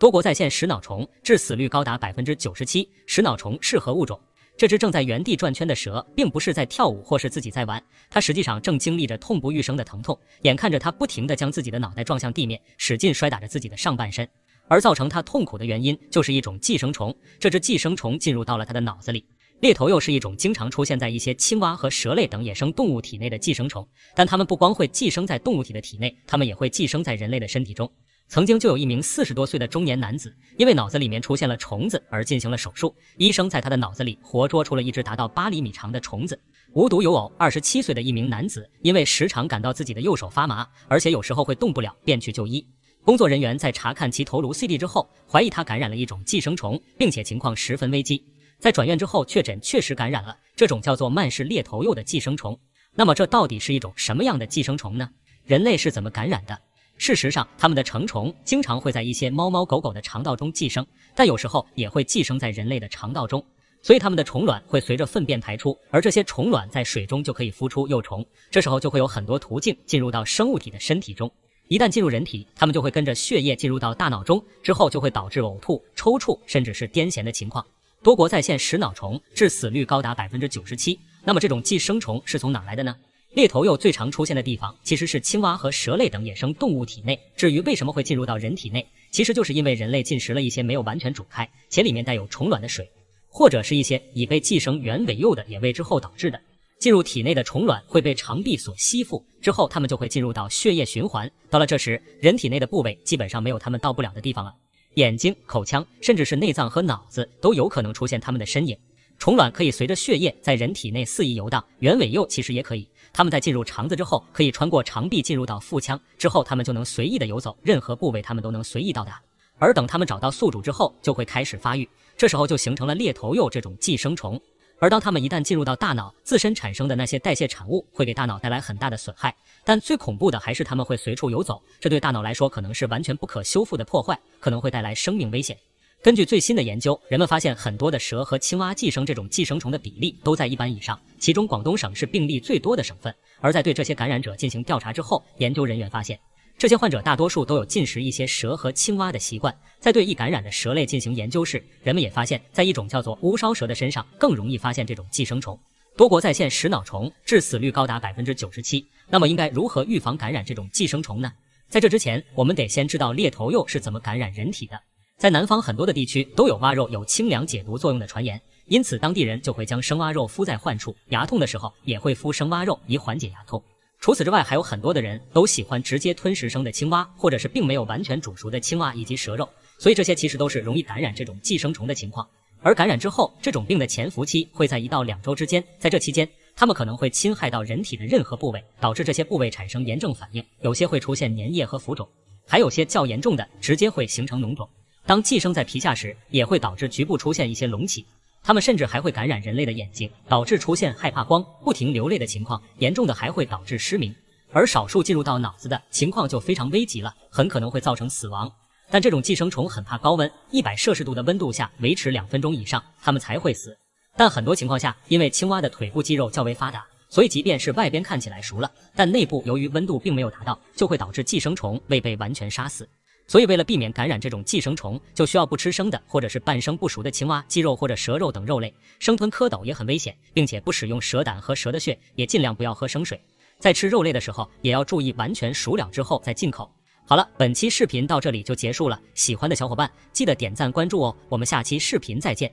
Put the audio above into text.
多国在线食脑虫，致死率高达百分之九十七。食脑虫是何物种？这只正在原地转圈的蛇，并不是在跳舞，或是自己在玩，它实际上正经历着痛不欲生的疼痛。眼看着它不停的将自己的脑袋撞向地面，使劲摔打着自己的上半身，而造成它痛苦的原因就是一种寄生虫。这只寄生虫进入到了它的脑子里。猎头又是一种经常出现在一些青蛙和蛇类等野生动物体内的寄生虫，但它们不光会寄生在动物体的体内，它们也会寄生在人类的身体中。曾经就有一名四十多岁的中年男子，因为脑子里面出现了虫子而进行了手术。医生在他的脑子里活捉出了一只达到八厘米长的虫子。无独有偶，二十七岁的一名男子，因为时常感到自己的右手发麻，而且有时候会动不了，便去就医。工作人员在查看其头颅 CT 之后，怀疑他感染了一种寄生虫，并且情况十分危机。在转院之后确诊，确实感染了这种叫做曼氏裂头蚴的寄生虫。那么这到底是一种什么样的寄生虫呢？人类是怎么感染的？事实上，它们的成虫经常会在一些猫猫狗狗的肠道中寄生，但有时候也会寄生在人类的肠道中。所以，它们的虫卵会随着粪便排出，而这些虫卵在水中就可以孵出幼虫。这时候就会有很多途径进入到生物体的身体中。一旦进入人体，它们就会跟着血液进入到大脑中，之后就会导致呕吐、抽搐，甚至是癫痫的情况。多国在线食脑虫，致死率高达百分之九十七。那么，这种寄生虫是从哪来的呢？猎头鼬最常出现的地方其实是青蛙和蛇类等野生动物体内。至于为什么会进入到人体内，其实就是因为人类进食了一些没有完全煮开且里面带有虫卵的水，或者是一些已被寄生原尾鼬的野味之后导致的。进入体内的虫卵会被肠壁所吸附，之后它们就会进入到血液循环。到了这时，人体内的部位基本上没有它们到不了的地方了，眼睛、口腔，甚至是内脏和脑子都有可能出现它们的身影。虫卵可以随着血液在人体内肆意游荡，原尾鼬其实也可以。他们在进入肠子之后，可以穿过肠壁进入到腹腔，之后他们就能随意的游走，任何部位他们都能随意到达。而等他们找到宿主之后，就会开始发育，这时候就形成了猎头蚴这种寄生虫。而当他们一旦进入到大脑，自身产生的那些代谢产物会给大脑带来很大的损害。但最恐怖的还是他们会随处游走，这对大脑来说可能是完全不可修复的破坏，可能会带来生命危险。根据最新的研究，人们发现很多的蛇和青蛙寄生这种寄生虫的比例都在一般以上，其中广东省是病例最多的省份。而在对这些感染者进行调查之后，研究人员发现，这些患者大多数都有进食一些蛇和青蛙的习惯。在对易感染的蛇类进行研究时，人们也发现，在一种叫做乌梢蛇的身上更容易发现这种寄生虫。多国在线食脑虫，致死率高达百分之九十七。那么，应该如何预防感染这种寄生虫呢？在这之前，我们得先知道猎头蚴是怎么感染人体的。在南方很多的地区都有蛙肉有清凉解毒作用的传言，因此当地人就会将生蛙肉敷在患处，牙痛的时候也会敷生蛙肉以缓解牙痛。除此之外，还有很多的人都喜欢直接吞食生的青蛙，或者是并没有完全煮熟的青蛙以及蛇肉，所以这些其实都是容易感染这种寄生虫的情况。而感染之后，这种病的潜伏期会在一到两周之间，在这期间，它们可能会侵害到人体的任何部位，导致这些部位产生炎症反应，有些会出现粘液和浮肿，还有些较严重的直接会形成脓肿。当寄生在皮下时，也会导致局部出现一些隆起。它们甚至还会感染人类的眼睛，导致出现害怕光、不停流泪的情况，严重的还会导致失明。而少数进入到脑子的情况就非常危急了，很可能会造成死亡。但这种寄生虫很怕高温，一百摄氏度的温度下维持两分钟以上，它们才会死。但很多情况下，因为青蛙的腿部肌肉较为发达，所以即便是外边看起来熟了，但内部由于温度并没有达到，就会导致寄生虫未被完全杀死。所以，为了避免感染这种寄生虫，就需要不吃生的或者是半生不熟的青蛙、鸡肉或者蛇肉等肉类。生吞蝌蚪也很危险，并且不使用蛇胆和蛇的血，也尽量不要喝生水。在吃肉类的时候，也要注意完全熟了之后再进口。好了，本期视频到这里就结束了。喜欢的小伙伴记得点赞关注哦，我们下期视频再见。